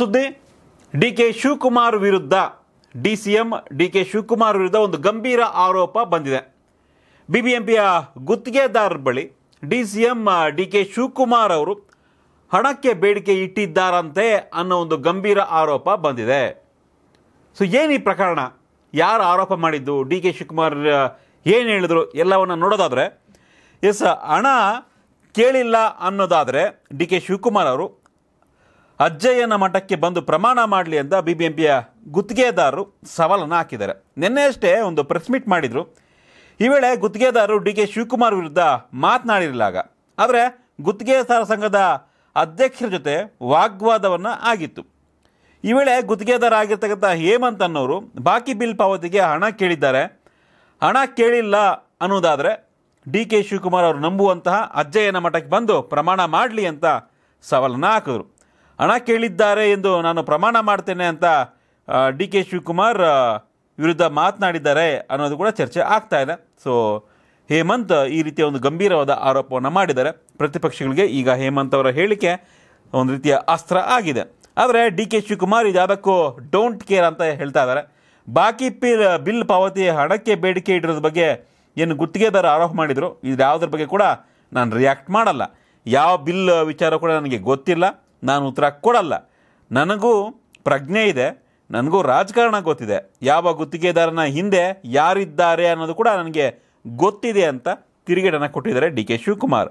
ಸುದ್ದಿ D K Shivakumar ವಿರುದ್ಧ D C M D K Shivakumar ವಿರುದ್ಧ ಒಂದು ಗಂಭೀರ ಆರೋಪ ಬಂದಿದೆ ಬಿಬಿಎಂಪಿಯ ಗುತ್ತಿಗೆದಾರರ ಬಳಿ D C M D K Shivakumar ಅವರು ಹಣಕ್ಕೆ ಬೇಡಿಕೆ ಇಟ್ಟಿದ್ದಾರಂತೆ ಅನ್ನೋ ಒಂದು ಗಂಭೀರ ಆರೋಪ ಬಂದಿದೆ ಸೊ ಏನು ಈ ಪ್ರಕರಣ ಯಾರು ಆರೋಪ ಮಾಡಿದ್ದು ಡಿ ಕೆ ಶಿವಕುಮಾರ್ ಏನು ಹೇಳಿದ್ರು ಎಲ್ಲವನ್ನು ನೋಡೋದಾದರೆ ಎಸ್ ಹಣ ಕೇಳಿಲ್ಲ ಅನ್ನೋದಾದರೆ ಡಿ ಕೆ ಶಿವಕುಮಾರ್ ಅವರು ಅಜ್ಜಯ್ಯನ ಮಠಕ್ಕೆ ಬಂದು ಪ್ರಮಾಣ ಮಾಡಲಿ ಅಂತ ಬಿ ಬಿ ಎಂ ಪಿಯ ಗುತ್ತಿಗೆದಾರರು ಸವಾಲನ್ನು ಹಾಕಿದ್ದಾರೆ ನಿನ್ನೆಯಷ್ಟೇ ಒಂದು ಪ್ರೆಸ್ ಮೀಟ್ ಮಾಡಿದರು ಈ ವೇಳೆ ಗುತ್ತಿಗೆದಾರರು ಡಿ ಕೆ ಶಿವಕುಮಾರ್ ವಿರುದ್ಧ ಮಾತನಾಡಿರಲಾಗ ಆದರೆ ಗುತ್ತಿಗೆದಾರ ಸಂಘದ ಅಧ್ಯಕ್ಷರ ಜೊತೆ ವಾಗ್ವಾದವನ್ನು ಆಗಿತ್ತು ಈ ವೇಳೆ ಗುತ್ತಿಗೆದಾರ ಆಗಿರ್ತಕ್ಕಂಥ ಹೇಮಂತ್ ಅನ್ನೋರು ಬಾಕಿ ಬಿಲ್ ಪಾವತಿಗೆ ಹಣ ಕೇಳಿದ್ದಾರೆ ಹಣ ಕೇಳಿಲ್ಲ ಅನ್ನೋದಾದರೆ ಡಿ ಕೆ ಶಿವಕುಮಾರ್ ಅವರು ನಂಬುವಂತಹ ಅಜ್ಜಯ್ಯನ ಮಠಕ್ಕೆ ಬಂದು ಪ್ರಮಾಣ ಮಾಡಲಿ ಅಂತ ಸವಾಲನ್ನು ಹಾಕಿದ್ರು ಹಣ ಕೇಳಿದ್ದಾರೆ ಎಂದು ನಾನು ಪ್ರಮಾಣ ಮಾಡ್ತೇನೆ ಅಂತ ಡಿ ಕೆ ಶಿವಕುಮಾರ್ ವಿರುದ್ಧ ಮಾತನಾಡಿದ್ದಾರೆ ಅನ್ನೋದು ಕೂಡ ಚರ್ಚೆ ಆಗ್ತಾ ಇದೆ ಸೊ ಹೇಮಂತ್ ಈ ರೀತಿಯ ಒಂದು ಗಂಭೀರವಾದ ಆರೋಪವನ್ನು ಮಾಡಿದ್ದಾರೆ ಪ್ರತಿಪಕ್ಷಗಳಿಗೆ ಈಗ ಹೇಮಂತ್ ಅವರ ಹೇಳಿಕೆ ಒಂದು ರೀತಿಯ ಅಸ್ತ್ರ ಆಗಿದೆ ಆದರೆ ಡಿ ಕೆ ಶಿವಕುಮಾರ್ ಯಾವುದಕ್ಕೂ ಡೋಂಟ್ ಕೇರ್ ಅಂತ ಹೇಳ್ತಾ ಇದ್ದಾರೆ ಬಾಕಿ ಪಿಲ್ ಬಿಲ್ ಪಾವತಿ ಹಣಕ್ಕೆ ಬೇಡಿಕೆ ಇಡೋದ್ರ ಬಗ್ಗೆ ಏನು ಗುತ್ತಿಗೆದಾರ ಆರೋಪ ಮಾಡಿದರು ಇದು ಯಾವುದ್ರ ಬಗ್ಗೆ ಕೂಡ ನಾನು ರಿಯಾಕ್ಟ್ ಮಾಡಲ್ಲ ಯಾವ ಬಿಲ್ ವಿಚಾರ ಕೂಡ ನನಗೆ ಗೊತ್ತಿಲ್ಲ ನಾನು ಉತ್ತರ ಕೊಡಲ್ಲ ನನಗೂ ಪ್ರಜ್ಞೆ ಇದೆ ನನಗೂ ರಾಜಕಾರಣ ಗೊತ್ತಿದೆ ಯಾವ ಗುತ್ತಿಗೆದಾರನ ಹಿಂದೆ ಯಾರಿದ್ದಾರೆ ಅನ್ನೋದು ಕೂಡ ನನಗೆ ಗೊತ್ತಿದೆ ಅಂತ ತಿರುಗೇಟನ್ನು ಕೊಟ್ಟಿದ್ದಾರೆ ಡಿ ಕೆ ಶಿವಕುಮಾರ್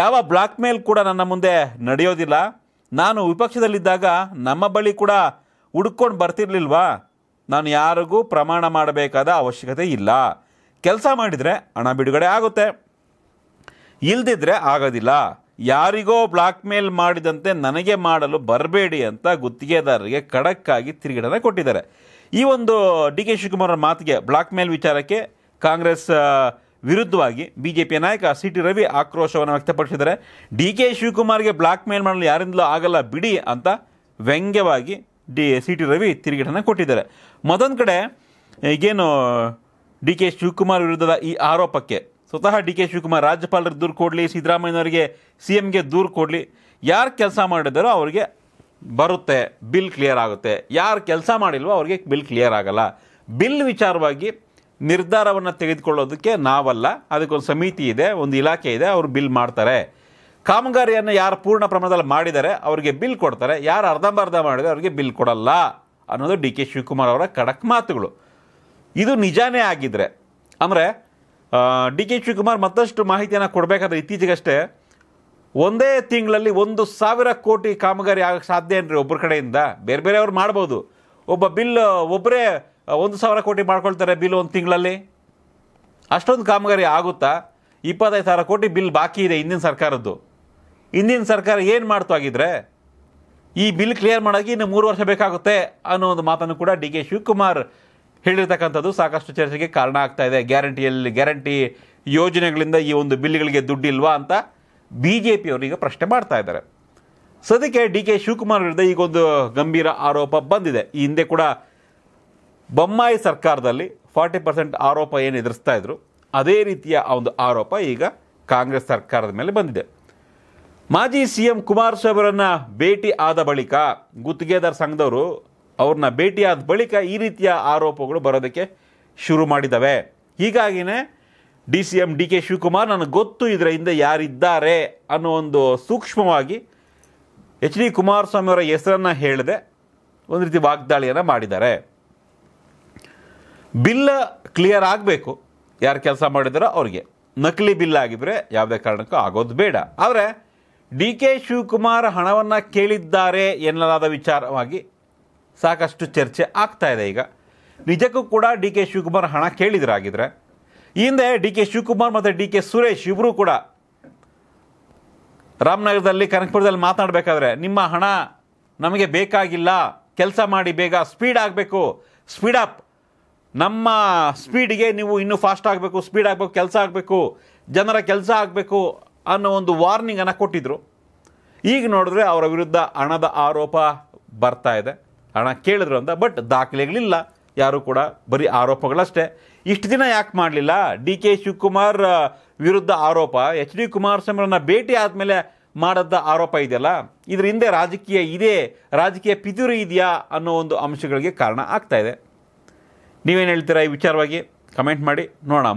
ಯಾವ ಬ್ಲಾಕ್ ಮೇಲ್ ಕೂಡ ನನ್ನ ಮುಂದೆ ನಡೆಯೋದಿಲ್ಲ ನಾನು ವಿಪಕ್ಷದಲ್ಲಿದ್ದಾಗ ನಮ್ಮ ಬಳಿ ಕೂಡ ಹುಡುಕೊಂಡು ಬರ್ತಿರ್ಲಿಲ್ವಾ ನಾನು ಯಾರಿಗೂ ಪ್ರಮಾಣ ಮಾಡಬೇಕಾದ ಅವಶ್ಯಕತೆ ಇಲ್ಲ ಕೆಲಸ ಮಾಡಿದರೆ ಹಣ ಬಿಡುಗಡೆ ಆಗುತ್ತೆ ಇಲ್ದಿದ್ರೆ ಆಗೋದಿಲ್ಲ ಯಾರಿಗೋ ಬ್ಲಾಕ್ ಮೇಲ್ ಮಾಡಿದಂತೆ ನನಗೆ ಮಾಡಲು ಬರಬೇಡಿ ಅಂತ ಗುತ್ತಿಗೆದಾರರಿಗೆ ಖಡಕ್ಕಾಗಿ ತಿರುಗಿಡನೆ ಕೊಟ್ಟಿದ್ದಾರೆ ಈ ಒಂದು ಡಿ ಕೆ ಶಿವಕುಮಾರ್ ಮಾತಿಗೆ ಬ್ಲಾಕ್ ಮೇಲ್ ವಿಚಾರಕ್ಕೆ ಕಾಂಗ್ರೆಸ್ ವಿರುದ್ಧವಾಗಿ ಬಿ ಜೆ ಪಿಯ ನಾಯಕ ಸಿ ಟಿ ರವಿ ಆಕ್ರೋಶವನ್ನು ವ್ಯಕ್ತಪಡಿಸಿದ್ದಾರೆ ಡಿ ಕೆ ಶಿವಕುಮಾರ್ಗೆ ಬ್ಲಾಕ್ ಮೇಲ್ ಮಾಡಲು ಯಾರಿಂದಲೂ ಆಗಲ್ಲ ಬಿಡಿ ಅಂತ ವ್ಯಂಗ್ಯವಾಗಿ ಡಿ ಸಿ ಟಿ ರವಿ ತಿರುಗಿಡನೆ ಕೊಟ್ಟಿದ್ದಾರೆ ಮತ್ತೊಂದು ಕಡೆ ಈಗೇನು ಡಿ ಕೆ ಶಿವಕುಮಾರ್ ವಿರುದ್ಧದ ಈ ಆರೋಪಕ್ಕೆ ಸ್ವತಃ ಡಿ ಕೆ ಶಿವಕುಮಾರ್ ರಾಜ್ಯಪಾಲರಿಗೆ ದೂರು ಕೊಡಲಿ ಸಿದ್ದರಾಮಯ್ಯನವರಿಗೆ ಸಿ ಎಮ್ಗೆ ದೂರು ಕೊಡಲಿ ಯಾರು ಕೆಲಸ ಮಾಡಿದರೂ ಅವರಿಗೆ ಬರುತ್ತೆ ಬಿಲ್ ಕ್ಲಿಯರ್ ಆಗುತ್ತೆ ಯಾರು ಕೆಲಸ ಮಾಡಿಲ್ವೋ ಅವ್ರಿಗೆ ಬಿಲ್ ಕ್ಲಿಯರ್ ಆಗಲ್ಲ ಬಿಲ್ ವಿಚಾರವಾಗಿ ನಿರ್ಧಾರವನ್ನು ತೆಗೆದುಕೊಳ್ಳೋದಕ್ಕೆ ನಾವಲ್ಲ ಅದಕ್ಕೊಂದು ಸಮಿತಿ ಇದೆ ಒಂದು ಇಲಾಖೆ ಇದೆ ಅವರು ಬಿಲ್ ಮಾಡ್ತಾರೆ ಕಾಮಗಾರಿಯನ್ನು ಯಾರು ಪೂರ್ಣ ಪ್ರಮಾಣದಲ್ಲಿ ಮಾಡಿದರೆ ಅವ್ರಿಗೆ ಬಿಲ್ ಕೊಡ್ತಾರೆ ಯಾರು ಅರ್ಧಂಬರ್ಧ ಮಾಡಿದರೆ ಅವರಿಗೆ ಬಿಲ್ ಕೊಡಲ್ಲ ಅನ್ನೋದು ಡಿ ಕೆ ಶಿವಕುಮಾರ್ ಅವರ ಖಡಕ್ ಮಾತುಗಳು ಇದು ನಿಜಾನೇ ಆಗಿದ್ದರೆ ಅಂದರೆ ಡಿ ಕೆ ಶಿವಕುಮಾರ್ ಮತ್ತಷ್ಟು ಮಾಹಿತಿಯನ್ನು ಕೊಡಬೇಕಾದ್ರೆ ಇತ್ತೀಚೆಗಷ್ಟೇ ಒಂದೇ ತಿಂಗಳಲ್ಲಿ ಒಂದು ಸಾವಿರ ಕೋಟಿ ಕಾಮಗಾರಿ ಆಗೋಕ್ಕೆ ಸಾಧ್ಯ ಏನ್ರಿ ಒಬ್ಬರ ಕಡೆಯಿಂದ ಬೇರೆ ಬೇರೆಯವ್ರು ಮಾಡ್ಬೋದು ಒಬ್ಬ ಬಿಲ್ ಒಬ್ಬರೇ ಒಂದು ಸಾವಿರ ಕೋಟಿ ಮಾಡ್ಕೊಳ್ತಾರೆ ಬಿಲ್ ಒಂದು ತಿಂಗಳಲ್ಲಿ ಅಷ್ಟೊಂದು ಕಾಮಗಾರಿ ಆಗುತ್ತಾ ಇಪ್ಪತ್ತೈದು ಸಾವಿರ ಕೋಟಿ ಬಿಲ್ ಬಾಕಿ ಇದೆ ಹಿಂದಿನ ಸರ್ಕಾರದ್ದು ಹಿಂದಿನ ಸರ್ಕಾರ ಏನು ಮಾಡ್ತು ಆಗಿದ್ರೆ ಈ ಬಿಲ್ ಕ್ಲಿಯರ್ ಮಾಡೋಕ್ಕೆ ಇನ್ನು ಮೂರು ವರ್ಷ ಬೇಕಾಗುತ್ತೆ ಅನ್ನೋ ಒಂದು ಮಾತನ್ನು ಕೂಡ ಡಿ ಕೆ ಶಿವಕುಮಾರ್ ಹೇಳಿರ್ತಕ್ಕಂಥದ್ದು ಸಾಕಷ್ಟು ಚರ್ಚೆಗೆ ಕಾರಣ ಆಗ್ತಾ ಇದೆ ಗ್ಯಾರಂಟಿಯಲ್ಲಿ ಗ್ಯಾರಂಟಿ ಯೋಜನೆಗಳಿಂದ ಈ ಒಂದು ಬಿಲ್ಗಳಿಗೆ ದುಡ್ಡಿಲ್ವಾ ಅಂತ ಬಿ ಜೆ ಈಗ ಪ್ರಶ್ನೆ ಮಾಡ್ತಾ ಇದ್ದಾರೆ ಸದ್ಯಕ್ಕೆ ಡಿ ಕೆ ಶಿವಕುಮಾರ್ ವಿರುದ್ಧ ಈಗೊಂದು ಗಂಭೀರ ಆರೋಪ ಬಂದಿದೆ ಈ ಹಿಂದೆ ಕೂಡ ಬೊಮ್ಮಾಯಿ ಸರ್ಕಾರದಲ್ಲಿ ಫಾರ್ಟಿ ಪರ್ಸೆಂಟ್ ಆರೋಪ ಏನು ಎದುರಿಸ್ತಾ ಇದ್ರು ಅದೇ ರೀತಿಯ ಒಂದು ಆರೋಪ ಈಗ ಕಾಂಗ್ರೆಸ್ ಸರ್ಕಾರದ ಮೇಲೆ ಬಂದಿದೆ ಮಾಜಿ ಸಿ ಎಂ ಕುಮಾರಸ್ವಾಮಿ ಅವರನ್ನು ಭೇಟಿ ಆದ ಬಳಿಕ ಗುತ್ತಿಗೆದಾರ ಸಂಘದವರು ಅವ್ರನ್ನ ಭೇಟಿಯಾದ ಬಳಿಕ ಈ ರೀತಿಯ ಆರೋಪಗಳು ಬರೋದಕ್ಕೆ ಶುರು ಮಾಡಿದ್ದಾವೆ ಹೀಗಾಗಿನೇ D C M D K Shivakumar ನನಗೆ ಗೊತ್ತು ಇದರ ಹಿಂದೆ ಯಾರಿದ್ದಾರೆ ಅನ್ನೋ ಒಂದು ಸೂಕ್ಷ್ಮವಾಗಿ ಎಚ್ ಡಿ ಕುಮಾರಸ್ವಾಮಿ ಅವರ ಹೆಸರನ್ನು ಹೇಳದೆ ಒಂದು ರೀತಿ ವಾಗ್ದಾಳಿಯನ್ನು ಮಾಡಿದ್ದಾರೆ ಬಿಲ್ ಕ್ಲಿಯರ್ ಆಗಬೇಕು ಯಾರು ಕೆಲಸ ಮಾಡಿದಾರೋ ಅವ್ರಿಗೆ ನಕಲಿ ಬಿಲ್ ಆಗಿದ್ರೆ ಯಾವುದೇ ಕಾರಣಕ್ಕೂ ಆಗೋದು ಬೇಡ ಆದರೆ ಡಿ ಕೆ ಶಿವಕುಮಾರ್ ಹಣವನ್ನು ಕೇಳಿದ್ದಾರೆ ಎನ್ನಲಾದ ವಿಚಾರವಾಗಿ ಸಾಕಷ್ಟು ಚರ್ಚೆ ಆಗ್ತಾ ಇದೆ ಈಗ ನಿಜಕ್ಕೂ ಕೂಡ ಡಿ ಕೆ ಶಿವಕುಮಾರ್ ಹಣ ಕೇಳಿದ್ರಾಗಿದ್ರೆ ಈ ಹಿಂದೆ ಡಿ ಕೆ ಶಿವಕುಮಾರ್ ಮತ್ತು ಡಿ ಕೆ ಸುರೇಶ್ ಇಬ್ಬರೂ ಕೂಡ ರಾಮನಗರದಲ್ಲಿ ಕನಕಪುರದಲ್ಲಿ ಮಾತನಾಡಬೇಕಾದ್ರೆ ನಿಮ್ಮ ಹಣ ನಮಗೆ ಬೇಕಾಗಿಲ್ಲ ಕೆಲಸ ಮಾಡಿ ಬೇಗ ಸ್ಪೀಡ್ ಆಗಬೇಕು ಸ್ಪೀಡ್ ಅಪ್ ನಮ್ಮ ಸ್ಪೀಡಿಗೆ ನೀವು ಇನ್ನೂ ಫಾಸ್ಟ್ ಆಗಬೇಕು ಸ್ಪೀಡ್ ಆಗಬೇಕು ಕೆಲಸ ಆಗಬೇಕು ಜನರ ಕೆಲಸ ಆಗಬೇಕು ಅನ್ನೋ ಒಂದು ವಾರ್ನಿಂಗನ್ನು ಕೊಟ್ಟಿದ್ದರು ಈಗ ನೋಡಿದ್ರೆ ಅವರ ವಿರುದ್ಧ ಹಣದ ಆರೋಪ ಬರ್ತಾ ಇದೆ ಹಣ ಕೇಳಿದ್ರು ಅಂತ ಬಟ್ ದಾಖಲೆಗಳಿಲ್ಲ ಯಾರೂ ಕೂಡ ಬರೀ ಆರೋಪಗಳಷ್ಟೇ ಇಷ್ಟು ದಿನ ಯಾಕೆ ಮಾಡಲಿಲ್ಲ ಡಿ ಕೆ ಶಿವಕುಮಾರ್ ವಿರುದ್ಧ ಆರೋಪ ಎಚ್ ಡಿ ಕುಮಾರಸ್ವಾಮಿಯವರನ್ನ ಭೇಟಿ ಆದಮೇಲೆ ಮಾಡದ್ದ ಆರೋಪ ಇದೆಯಲ್ಲ ಇದರ ಹಿಂದೆ ರಾಜಕೀಯ ಇದೆ ರಾಜಕೀಯ ಪಿತೂರಿ ಇದೆಯಾ ಅನ್ನೋ ಒಂದು ಅಂಶಗಳಿಗೆ ಕಾರಣ ಇದೆ ನೀವೇನು ಹೇಳ್ತೀರಾ ಈ ವಿಚಾರವಾಗಿ ಕಮೆಂಟ್ ಮಾಡಿ ನೋಡೋಣ